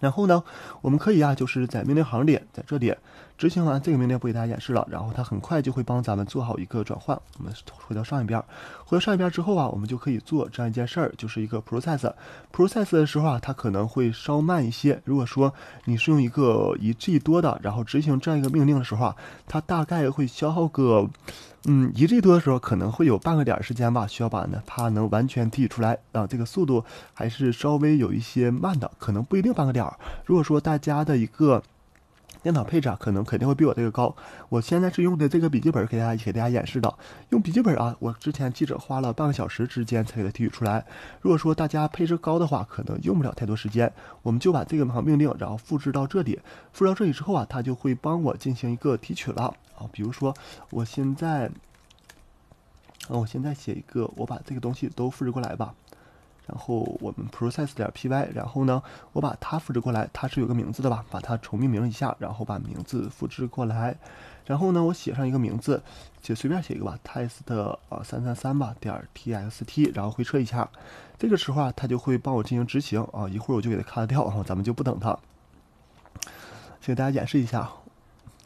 然后呢，我们可以啊，就是在命令行里，在这里。执行完这个命令不给大家演示了，然后它很快就会帮咱们做好一个转换。我们回到上一边，回到上一边之后啊，我们就可以做这样一件事儿，就是一个 process。process 的时候啊，它可能会稍慢一些。如果说你是用一个一 G 多的，然后执行这样一个命令的时候啊，它大概会消耗个，嗯，一 G 多的时候可能会有半个点儿时间吧，需要把呢它能完全提取出来。啊，这个速度还是稍微有一些慢的，可能不一定半个点儿。如果说大家的一个。电脑配置啊，可能肯定会比我这个高。我现在是用的这个笔记本给大家给大家演示的，用笔记本啊，我之前记者花了半个小时之间才给它提取出来。如果说大家配置高的话，可能用不了太多时间。我们就把这个命令，然后复制到这里，复制到这里之后啊，它就会帮我进行一个提取了啊。比如说，我现在，啊，我现在写一个，我把这个东西都复制过来吧。然后我们 process 点 py，然后呢，我把它复制过来，它是有个名字的吧，把它重命名一下，然后把名字复制过来，然后呢，我写上一个名字，就随便写一个吧，test 呃三三三吧点 txt，然后回车一下，这个时候啊，它就会帮我进行执行啊，一会儿我就给它卡掉，然后咱们就不等它，先给大家演示一下，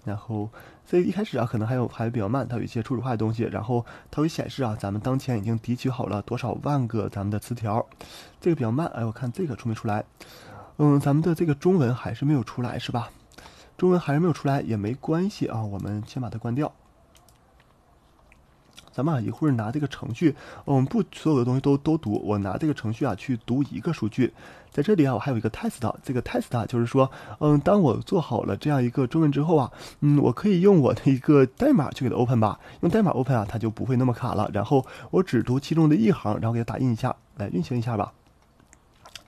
然后。所以一开始啊，可能还有还比较慢，它有一些初始化的东西，然后它会显示啊，咱们当前已经提取好了多少万个咱们的词条，这个比较慢，哎，我看这个出没出来？嗯，咱们的这个中文还是没有出来是吧？中文还是没有出来也没关系啊，我们先把它关掉。咱们啊一会儿拿这个程序，嗯，不所有的东西都都读，我拿这个程序啊去读一个数据，在这里啊我还有一个 test 这个 test 啊就是说，嗯，当我做好了这样一个中文之后啊，嗯，我可以用我的一个代码去给它 open 吧，用代码 open 啊，它就不会那么卡了。然后我只读其中的一行，然后给它打印一下，来运行一下吧。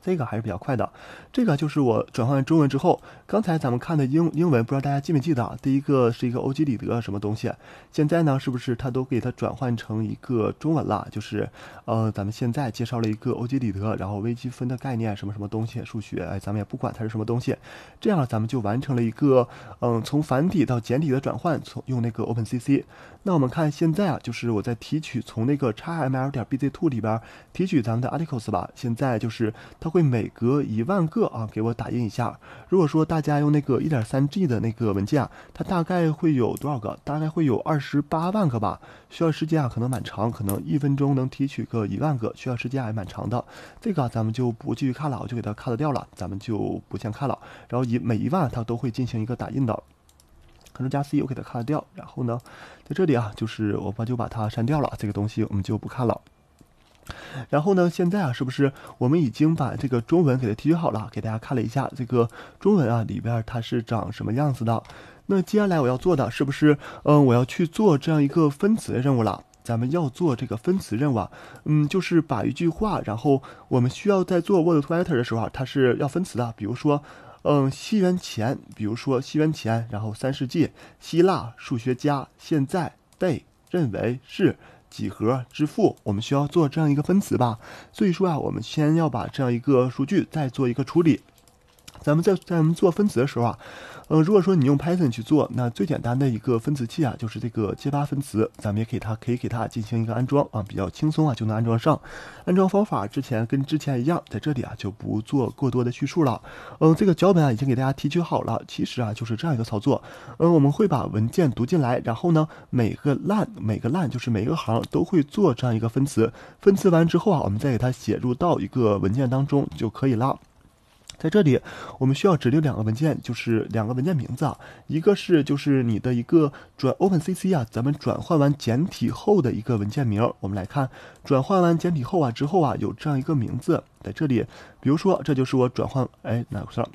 这个还是比较快的，这个就是我转换中文之后，刚才咱们看的英英文，不知道大家记没记得？第一个是一个欧几里德什么东西？现在呢，是不是它都给它转换成一个中文了？就是，呃，咱们现在介绍了一个欧几里德，然后微积分的概念什么什么东西，数学，哎，咱们也不管它是什么东西，这样咱们就完成了一个，嗯，从繁体到简体的转换，从用那个 OpenCC。那我们看现在啊，就是我在提取从那个 X M L 点 B Z Two 里边提取咱们的 Articles 吧，现在就是它。会每隔一万个啊，给我打印一下。如果说大家用那个一点三 G 的那个文件，啊，它大概会有多少个？大概会有二十八万个吧。需要时间啊，可能蛮长，可能一分钟能提取个一万个，需要时间还蛮长的。这个咱们就不继续看了，我就给它卡 t 掉了，咱们就不先看了。然后以每一万它都会进行一个打印的，可能加 C 我给它卡掉。然后呢，在这里啊，就是我把就把它删掉了，这个东西我们就不看了。然后呢？现在啊，是不是我们已经把这个中文给它提取好了？给大家看了一下这个中文啊，里边它是长什么样子的？那接下来我要做的是不是？嗯，我要去做这样一个分词的任务了。咱们要做这个分词任务，啊，嗯，就是把一句话，然后我们需要在做 Word to v e c t e r 的时候，啊，它是要分词的。比如说，嗯，西元前，比如说西元前，然后三世纪希腊数学家现在被认为是。几何支付，我们需要做这样一个分词吧。所以说啊，我们先要把这样一个数据再做一个处理。咱们在在咱们做分词的时候啊，呃，如果说你用 Python 去做，那最简单的一个分词器啊，就是这个 j i 分词，咱们也可以它可以给它进行一个安装啊，比较轻松啊就能安装上。安装方法之前跟之前一样，在这里啊就不做过多的叙述了。嗯，这个脚本啊已经给大家提取好了，其实啊就是这样一个操作。嗯，我们会把文件读进来，然后呢每个 line 每个 line 就是每个行都会做这样一个分词，分词完之后啊，我们再给它写入到一个文件当中就可以了。在这里，我们需要指定两个文件，就是两个文件名字啊，一个是就是你的一个转 opencc 啊，咱们转换完简体后的一个文件名。我们来看，转换完简体后啊，之后啊有这样一个名字，在这里，比如说这就是我转换，哎，哪个错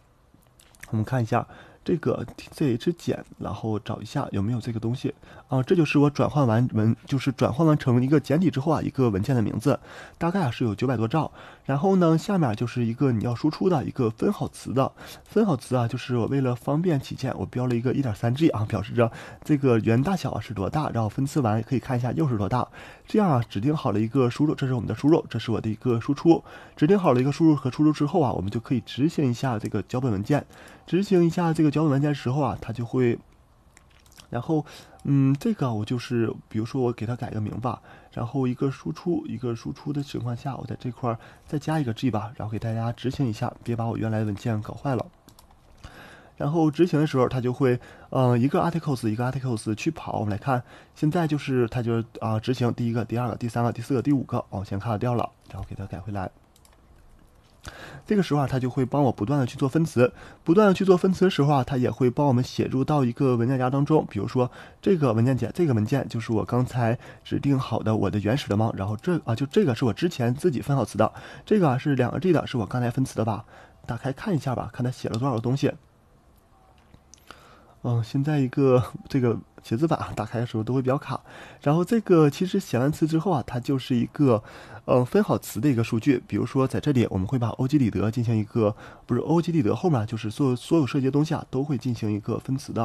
我们看一下。这个 zh 减，然后找一下有没有这个东西啊？这就是我转换完文，就是转换完成一个简体之后啊，一个文件的名字，大概啊是有九百多兆。然后呢，下面就是一个你要输出的一个分好词的分好词啊，就是我为了方便起见，我标了一个一点三 G 啊，表示着这个圆大小啊是多大，然后分词完可以看一下又是多大。这样啊，指定好了一个输入，这是我们的输入，这是我的一个输出。指定好了一个输入和输出之后啊，我们就可以执行一下这个脚本文件。执行一下这个脚本文件时候啊，它就会，然后，嗯，这个我就是，比如说我给它改个名吧，然后一个输出一个输出的情况下，我在这块儿再加一个 G 吧，然后给大家执行一下，别把我原来的文件搞坏了。然后执行的时候，它就会，嗯，一个 articles 一个 articles 去跑，我们来看，现在就是它就是啊，执行第一个、第二个、第三个、第四个、第五个，哦，先卡掉了，然后给它改回来。这个时候啊，它就会帮我不断的去做分词，不断的去做分词的时候啊，它也会帮我们写入到一个文件夹当中。比如说这个文件夹，这个文件就是我刚才指定好的我的原始的吗？然后这啊，就这个是我之前自己分好词的，这个啊是两个 G 的，是我刚才分词的吧？打开看一下吧，看它写了多少个东西。嗯，现在一个这个写字板啊，打开的时候都会比较卡。然后这个其实写完词之后啊，它就是一个，嗯，分好词的一个数据。比如说在这里，我们会把欧几里得进行一个，不是欧几里得后面就是做所有涉及东西啊，都会进行一个分词的。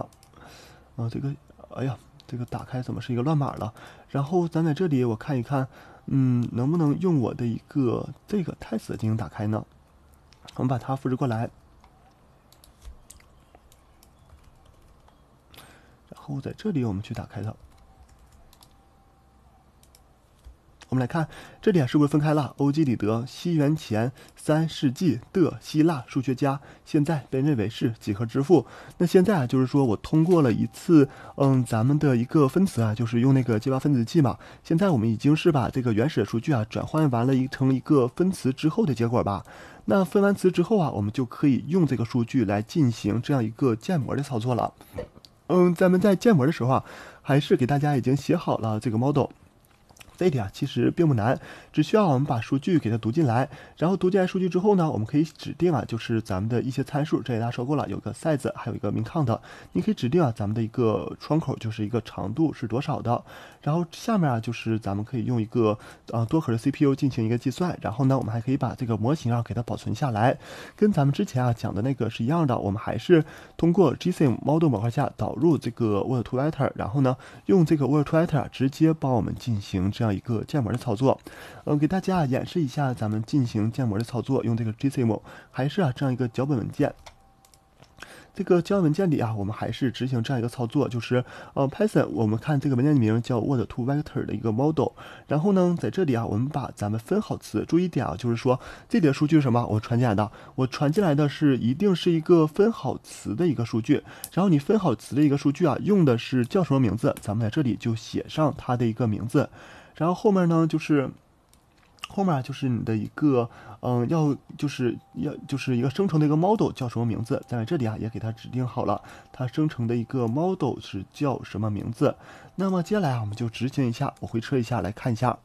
啊，这个，哎呀，这个打开怎么是一个乱码了？然后咱在这里我看一看，嗯，能不能用我的一个这个 test 进行打开呢？我们把它复制过来。后，在这里我们去打开它。我们来看，这里啊，是不是分开了？欧几里得，西元前三世纪的希腊数学家，现在被认为是几何之父。那现在啊，就是说我通过了一次，嗯，咱们的一个分词啊，就是用那个激发分子器嘛。现在我们已经是把这个原始的数据啊，转换完了，一成一个分词之后的结果吧。那分完词之后啊，我们就可以用这个数据来进行这样一个建模的操作了。嗯，咱们在建模的时候啊，还是给大家已经写好了这个 model。这里啊其实并不难，只需要我们把数据给它读进来，然后读进来数据之后呢，我们可以指定啊，就是咱们的一些参数这给大家说过了，有个 size，还有一个名 n 的，你可以指定啊，咱们的一个窗口就是一个长度是多少的。然后下面啊就是咱们可以用一个啊多核的 CPU 进行一个计算，然后呢，我们还可以把这个模型啊给它保存下来，跟咱们之前啊讲的那个是一样的，我们还是通过 GSim Model 模块下导入这个 Word to Letter，然后呢，用这个 Word to i t e r 直接帮我们进行这。这样一个建模的操作，嗯，给大家演示一下咱们进行建模的操作，用这个 GCM 还是啊这样一个脚本文件。这个脚本文件里啊，我们还是执行这样一个操作，就是呃 Python，我们看这个文件名叫 Word to Vector 的一个 Model。然后呢，在这里啊，我们把咱们分好词，注意点啊，就是说这的数据什么我传进来的，我传进来的是一定是一个分好词的一个数据。然后你分好词的一个数据啊，用的是叫什么名字？咱们在这里就写上它的一个名字。然后后面呢，就是后面就是你的一个，嗯，要就是要就是一个生成的一个 model 叫什么名字，在这里啊也给它指定好了，它生成的一个 model 是叫什么名字。那么接下来啊，我们就执行一下，我回车一下，来看一下。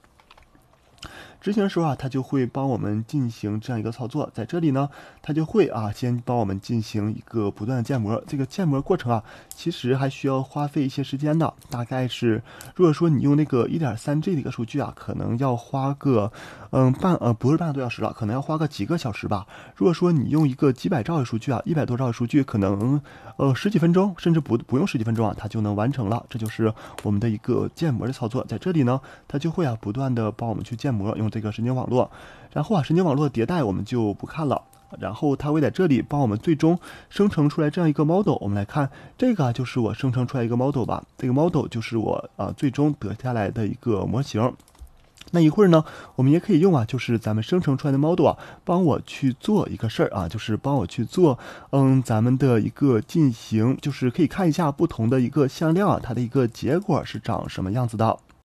执行的时候啊，它就会帮我们进行这样一个操作。在这里呢，它就会啊，先帮我们进行一个不断的建模。这个建模过程啊，其实还需要花费一些时间的。大概是，如果说你用那个一点三 G 的一个数据啊，可能要花个嗯半呃不是半个多小时了，可能要花个几个小时吧。如果说你用一个几百兆的数据啊，一百多兆的数据，可能呃十几分钟，甚至不不用十几分钟啊，它就能完成了。这就是我们的一个建模的操作。在这里呢，它就会啊，不断的帮我们去建模用。这个神经网络，然后啊，神经网络的迭代我们就不看了。然后它会在这里帮我们最终生成出来这样一个 model。我们来看这个就是我生成出来一个 model 吧。这个 model 就是我啊最终得下来的一个模型。那一会儿呢，我们也可以用啊，就是咱们生成出来的 model 啊，帮我去做一个事儿啊，就是帮我去做，嗯，咱们的一个进行，就是可以看一下不同的一个向量啊，它的一个结果是长什么样子的。